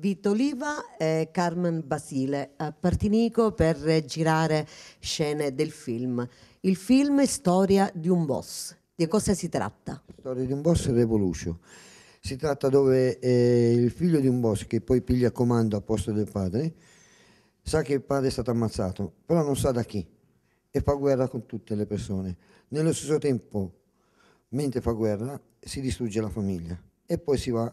Vito Oliva e Carmen Basile a eh, Partinico per girare scene del film. Il film è storia di un boss. Di cosa si tratta? Storia di un boss e Revolution. Si tratta dove eh, il figlio di un boss che poi piglia comando a posto del padre sa che il padre è stato ammazzato, però non sa da chi e fa guerra con tutte le persone. Nello stesso tempo, mentre fa guerra, si distrugge la famiglia e poi si va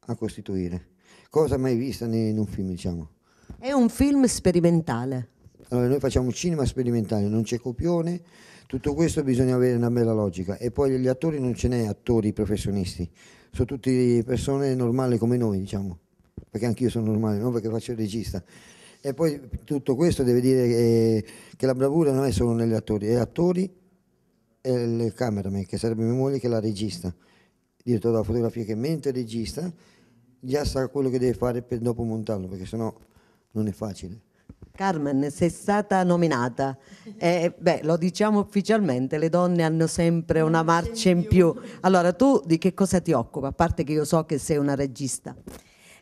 a costituire cosa mai vista in un film, diciamo. È un film sperimentale. Allora, noi facciamo cinema sperimentale, non c'è copione, tutto questo bisogna avere una bella logica. E poi gli attori non ce n'è attori professionisti, sono tutte persone normali come noi, diciamo, perché anch'io sono normale, non perché faccio il regista. E poi tutto questo deve dire che, che la bravura non è solo negli attori, è attori e il cameraman, che sarebbe mia moglie, che è la regista, direttore della fotografia, che mentre regista già sa quello che deve fare per dopo montarlo, perché sennò non è facile. Carmen, sei stata nominata. Eh, beh, lo diciamo ufficialmente, le donne hanno sempre una marcia in più. Allora, tu di che cosa ti occupa? A parte che io so che sei una regista.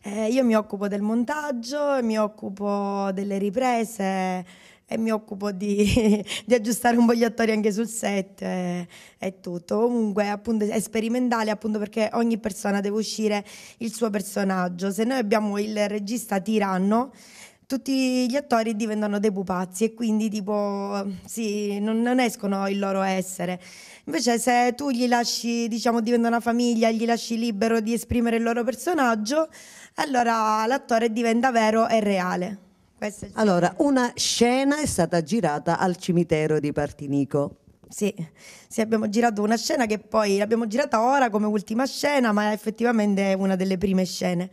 Eh, io mi occupo del montaggio, mi occupo delle riprese, e mi occupo di, di aggiustare un po' gli attori anche sul set e, e, tutto. Comunque appunto è sperimentale appunto perché ogni persona deve uscire il suo personaggio. Se noi abbiamo il regista tiranno, tutti gli attori diventano dei pupazzi e quindi tipo sì, non, non escono il loro essere. Invece se tu gli lasci, diciamo, diventa una famiglia, gli lasci libero di esprimere il loro personaggio, allora l'attore diventa vero e reale. Allora, una scena è stata girata al cimitero di Partinico. Sì, sì, abbiamo girato una scena che poi l'abbiamo girata ora come ultima scena, ma effettivamente è una delle prime scene.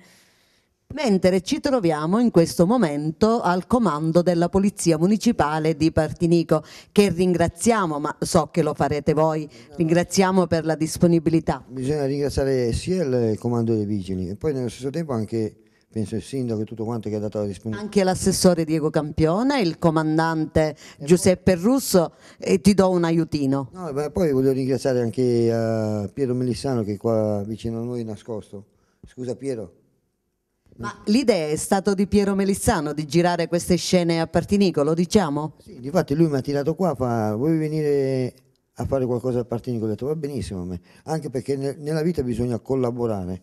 Mentre ci troviamo in questo momento al comando della Polizia Municipale di Partinico, che ringraziamo, ma so che lo farete voi, ringraziamo per la disponibilità. Bisogna ringraziare sia il comando dei vigili e poi nello stesso tempo anche penso il sindaco e tutto quanto che ha dato la disponibilità. Anche l'assessore Diego Campione, il comandante eh, Giuseppe Russo e ti do un aiutino. No, poi voglio ringraziare anche eh, Piero Melissano che è qua vicino a noi nascosto. Scusa Piero. Ma l'idea è stata di Piero Melissano di girare queste scene a Particolo, diciamo? Sì, infatti lui mi ha tirato qua, fa vuoi venire a fare qualcosa a Particolo? Ho detto va benissimo a me, anche perché nella vita bisogna collaborare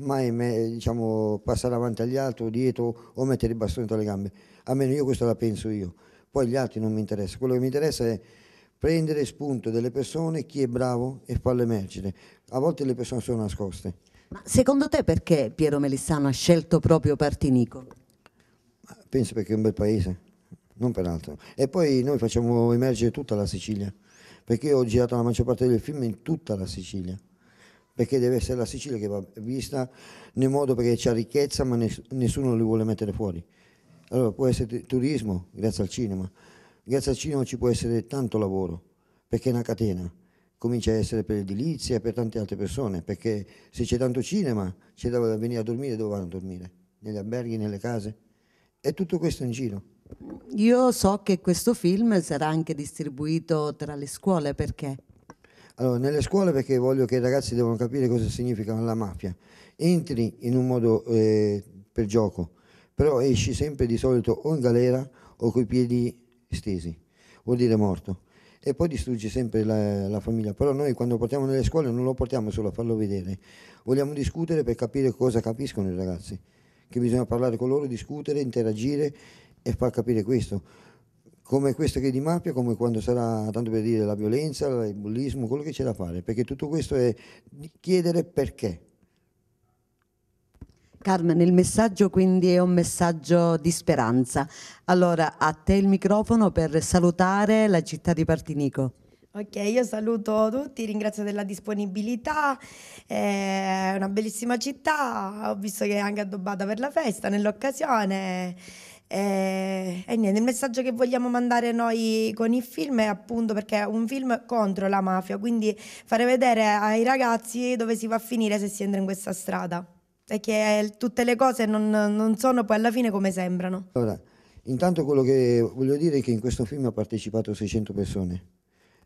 mai me, diciamo, passare avanti agli altri dietro o mettere il bastone tra le gambe. Almeno io questo la penso io. Poi gli altri non mi interessa. Quello che mi interessa è prendere spunto delle persone, chi è bravo e farlo emergere. A volte le persone sono nascoste. Ma secondo te perché Piero Melissano ha scelto proprio Partinico? Penso perché è un bel paese, non per altro. E poi noi facciamo emergere tutta la Sicilia, perché io ho girato la maggior parte del film in tutta la Sicilia perché deve essere la Sicilia che va vista nel modo perché c'è ricchezza ma nessuno li vuole mettere fuori. Allora può essere turismo grazie al cinema, grazie al cinema ci può essere tanto lavoro perché è una catena, comincia a essere per edilizia e per tante altre persone, perché se c'è tanto cinema c'è da venire a dormire dove vanno a dormire? Negli alberghi, nelle case? è tutto questo in giro. Io so che questo film sarà anche distribuito tra le scuole perché? Allora, nelle scuole perché voglio che i ragazzi devono capire cosa significa la mafia. Entri in un modo eh, per gioco, però esci sempre di solito o in galera o coi piedi stesi, vuol dire morto. E poi distruggi sempre la, la famiglia. Però noi quando portiamo nelle scuole non lo portiamo solo a farlo vedere, vogliamo discutere per capire cosa capiscono i ragazzi, che bisogna parlare con loro, discutere, interagire e far capire questo come questa che è di mafia, come quando sarà, tanto per dire, la violenza, il bullismo, quello che c'è da fare, perché tutto questo è chiedere perché. Carmen, il messaggio quindi è un messaggio di speranza. Allora, a te il microfono per salutare la città di Partinico. Ok, io saluto tutti, ringrazio della disponibilità, è una bellissima città, ho visto che è anche addobbata per la festa nell'occasione. Eh, e niente, il messaggio che vogliamo mandare noi con il film è appunto perché è un film contro la mafia, quindi fare vedere ai ragazzi dove si va a finire se si entra in questa strada. E che tutte le cose non, non sono poi alla fine come sembrano. Allora, intanto quello che voglio dire è che in questo film ha partecipato 600 persone.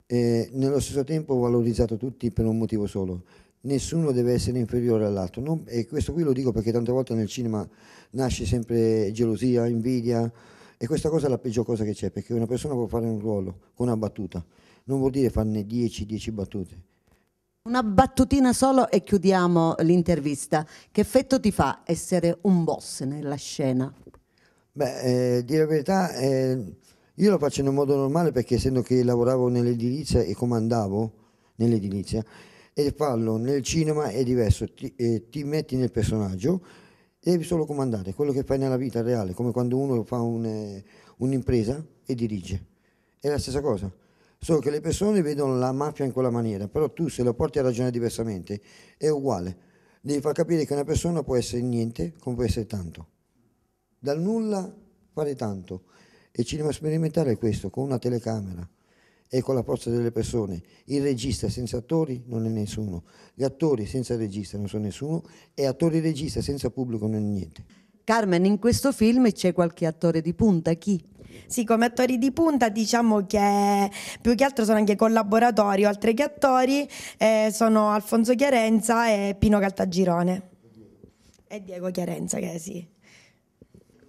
E nello stesso tempo ho valorizzato tutti per un motivo solo, nessuno deve essere inferiore all'altro. Non, e questo qui lo dico perché tante volte nel cinema nasce sempre gelosia, invidia, e questa cosa è la peggior cosa che c'è, perché una persona può fare un ruolo con una battuta, non vuol dire farne 10-10 battute. Una battutina solo e chiudiamo l'intervista. Che effetto ti fa essere un boss nella scena? Beh, eh, dire la verità, eh, io lo faccio in un modo normale perché essendo che lavoravo nell'edilizia e comandavo nell'edilizia, e farlo nel cinema è diverso, ti, eh, ti metti nel personaggio, devi solo comandare quello che fai nella vita reale, come quando uno fa un, eh, un'impresa e dirige. È la stessa cosa, solo che le persone vedono la mafia in quella maniera, però tu se lo porti a ragionare diversamente è uguale. Devi far capire che una persona può essere niente come può essere tanto. Dal nulla fare tanto. E cinema sperimentale è questo, con una telecamera e con la forza delle persone. Il regista senza attori non è nessuno, gli attori senza regista non sono nessuno e attori e regista senza pubblico non è niente. Carmen, in questo film c'è qualche attore di punta? Chi? Sì, come attori di punta diciamo che più che altro sono anche collaboratori, oltre che attori, eh, sono Alfonso Chiarenza e Pino Caltagirone. E Diego Chiarenza, che sì.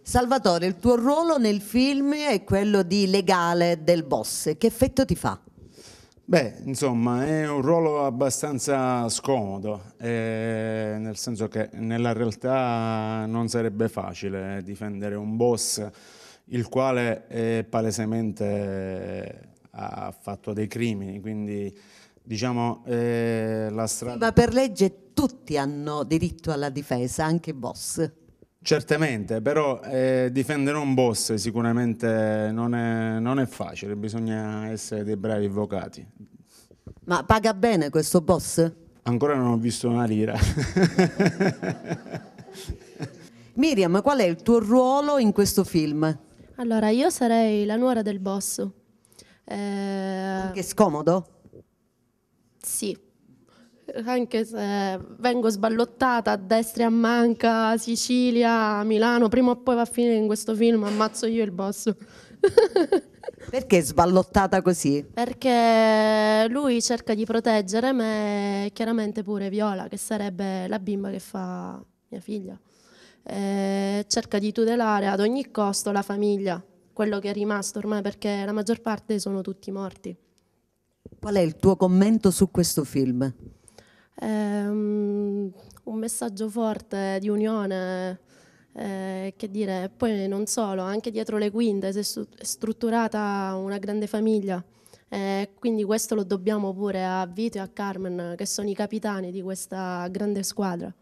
Salvatore, il tuo ruolo nel film è quello di legale del boss. Che effetto ti fa? Beh, insomma, è un ruolo abbastanza scomodo, eh, nel senso che nella realtà non sarebbe facile difendere un boss il quale è palesemente eh, ha fatto dei crimini, quindi diciamo eh, la strada... Ma per legge tutti hanno diritto alla difesa, anche i boss. Certamente, però eh, difendere un boss sicuramente non è, non è, facile, bisogna essere dei bravi avvocati. Ma paga bene questo boss? Ancora non ho visto una lira. Miriam, qual è il tuo ruolo in questo film? Allora, io sarei la nuora del boss. Eh... Che scomodo? Sì anche se vengo sballottata a destra e a manca, Sicilia, Milano, prima o poi va a finire in questo film, ammazzo io il boss. Perché sballottata così? Perché lui cerca di proteggere me, chiaramente pure Viola, che sarebbe la bimba che fa mia figlia. Eh, cerca di tutelare ad ogni costo la famiglia, quello che è rimasto ormai, perché la maggior parte sono tutti morti. Qual è il tuo commento su questo film? Ehm, un messaggio forte di unione, eh, che dire, poi non solo, anche dietro le quinte si è strutturata una grande famiglia. Eh, quindi questo lo dobbiamo pure a Vito e a Carmen, che sono i capitani di questa grande squadra.